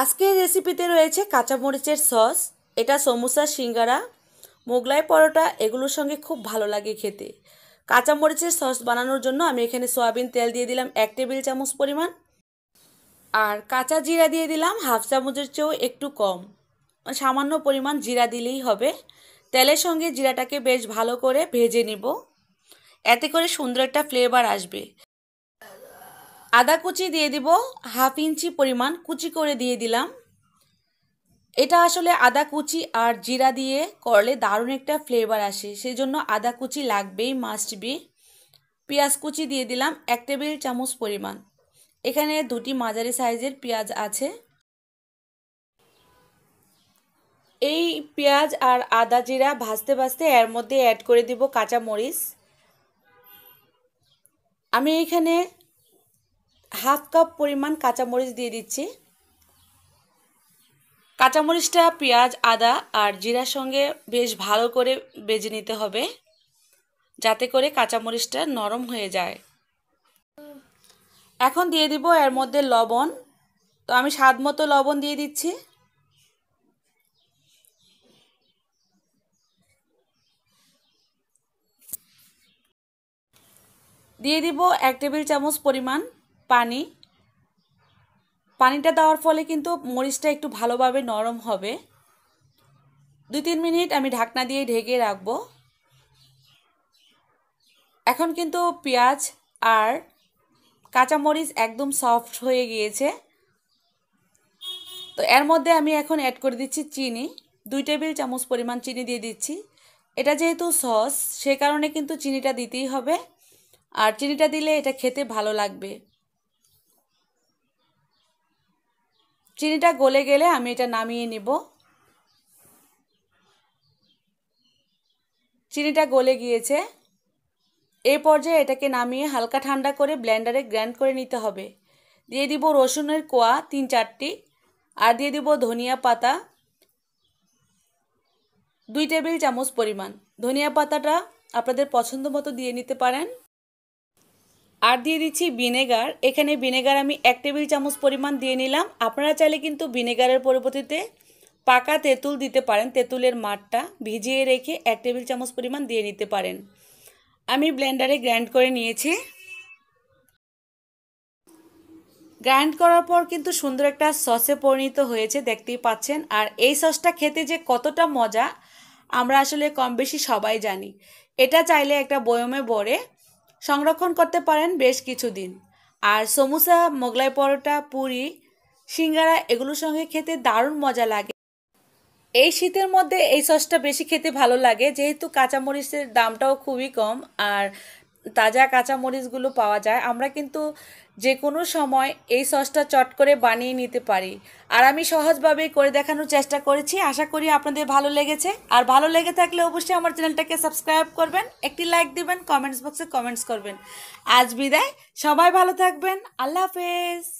আজকের রেসিপিতে রয়েছে কাঁচামরিচের সস এটা সমোসা সিঙ্গারা মোগলাই পরোটা এগুলোর সঙ্গে খুব ভালো লাগে খেতে কাঁচামরিচের সস বানানোর জন্য আমি এখানে সয়াবিন তেল দিয়ে দিলাম এক টেবিল চামচ পরিমাণ আর কাঁচা জিরা দিয়ে দিলাম হাফ চামচের চেয়েও একটু কম সামান্য পরিমাণ জিরা দিলেই হবে তেলের সঙ্গে জিরাটাকে বেশ ভালো করে ভেজে নিব এতে করে সুন্দর একটা ফ্লেভার আসবে আদা কুচি দিয়ে দিব হাফ ইঞ্চি পরিমাণ কুচি করে দিয়ে দিলাম এটা আসলে আদা কুচি আর জিরা দিয়ে করলে দারুণ একটা ফ্লেভার আসে জন্য আদা কুচি লাগবেই মাস্ট বি পেঁয়াজ কুচি দিয়ে দিলাম এক টেবিল চামচ পরিমাণ এখানে দুটি মাঝারি সাইজের পেঁয়াজ আছে এই পেঁয়াজ আর আদা জিরা ভাজতে ভাজতে এর মধ্যে অ্যাড করে দিব কাঁচা মরিচ আমি এখানে হাফ কাপ পরিমাণ কাঁচামরিচ দিয়ে দিচ্ছি কাঁচামরিচটা পেঁয়াজ আদা আর জিরার সঙ্গে বেশ ভালো করে বেজে নিতে হবে যাতে করে কাঁচামরিচটা নরম হয়ে যায় এখন দিয়ে দিব এর মধ্যে লবণ তো আমি স্বাদ মতো লবণ দিয়ে দিচ্ছি দিয়ে দিব এক টেবিল চামচ পরিমাণ পানি পানিটা দেওয়ার ফলে কিন্তু মরিচটা একটু ভালোভাবে নরম হবে দুই তিন মিনিট আমি ঢাকনা দিয়ে ঢেকে রাখব এখন কিন্তু পেঁয়াজ আর কাঁচামরিচ একদম সফট হয়ে গিয়েছে তো এর মধ্যে আমি এখন অ্যাড করে দিচ্ছি চিনি দুই টেবিল চামচ পরিমাণ চিনি দিয়ে দিচ্ছি এটা যেহেতু সস সে কারণে কিন্তু চিনিটা দিতেই হবে আর চিনিটা দিলে এটা খেতে ভালো লাগবে চিনিটা গলে গেলে আমি এটা নামিয়ে নিব চিনিটা গলে গিয়েছে এই পর্যায়ে এটাকে নামিয়ে হালকা ঠান্ডা করে ব্ল্যান্ডারে গ্র্যান্ড করে নিতে হবে দিয়ে দিব রসুনের কোয়া তিন চারটি আর দিয়ে দিব ধনিয়া পাতা দুই টেবিল চামচ পরিমাণ ধনিয়া পাতাটা আপনাদের পছন্দ মতো দিয়ে নিতে পারেন আর দিয়ে দিচ্ছি ভিনেগার এখানে ভিনেগার আমি এক টেবিল চামচ পরিমাণ দিয়ে নিলাম আপনারা চাইলে কিন্তু ভিনেগারের পরিবর্তে পাকা তেঁতুল দিতে পারেন তেঁতুলের মাঠটা ভিজিয়ে রেখে এক টেবিল চামচ পরিমাণ দিয়ে নিতে পারেন আমি ব্লেন্ডারে গ্রাইন্ড করে নিয়েছি গ্রাইন্ড করার পর কিন্তু সুন্দর একটা সসে পরিণত হয়েছে দেখতেই পাচ্ছেন আর এই সসটা খেতে যে কতটা মজা আমরা আসলে কম বেশি সবাই জানি এটা চাইলে একটা বয়মে বড়ে সংরক্ষণ করতে পারেন বেশ কিছুদিন আর সমুসা মোগলাই পরোটা পুরি সিঙ্গারা এগুলোর সঙ্গে খেতে দারুণ মজা লাগে এই শীতের মধ্যে এই সসটা বেশি খেতে ভালো লাগে যেহেতু কাঁচামরিচের দামটাও খুবই কম আর তাজা কাঁচামরিচগুলো পাওয়া যায় আমরা কিন্তু যে কোনো সময় এই সসটা চট করে বানিয়ে নিতে পারি আর আমি সহজভাবেই করে দেখানোর চেষ্টা করেছি আশা করি আপনাদের ভালো লেগেছে আর ভালো লেগে থাকলে অবশ্যই আমার চ্যানেলটাকে সাবস্ক্রাইব করবেন একটি লাইক দিবেন কমেন্টস বক্সে কমেন্টস করবেন আজ বিদায় সবাই ভালো থাকবেন আল্লাহ হাফেজ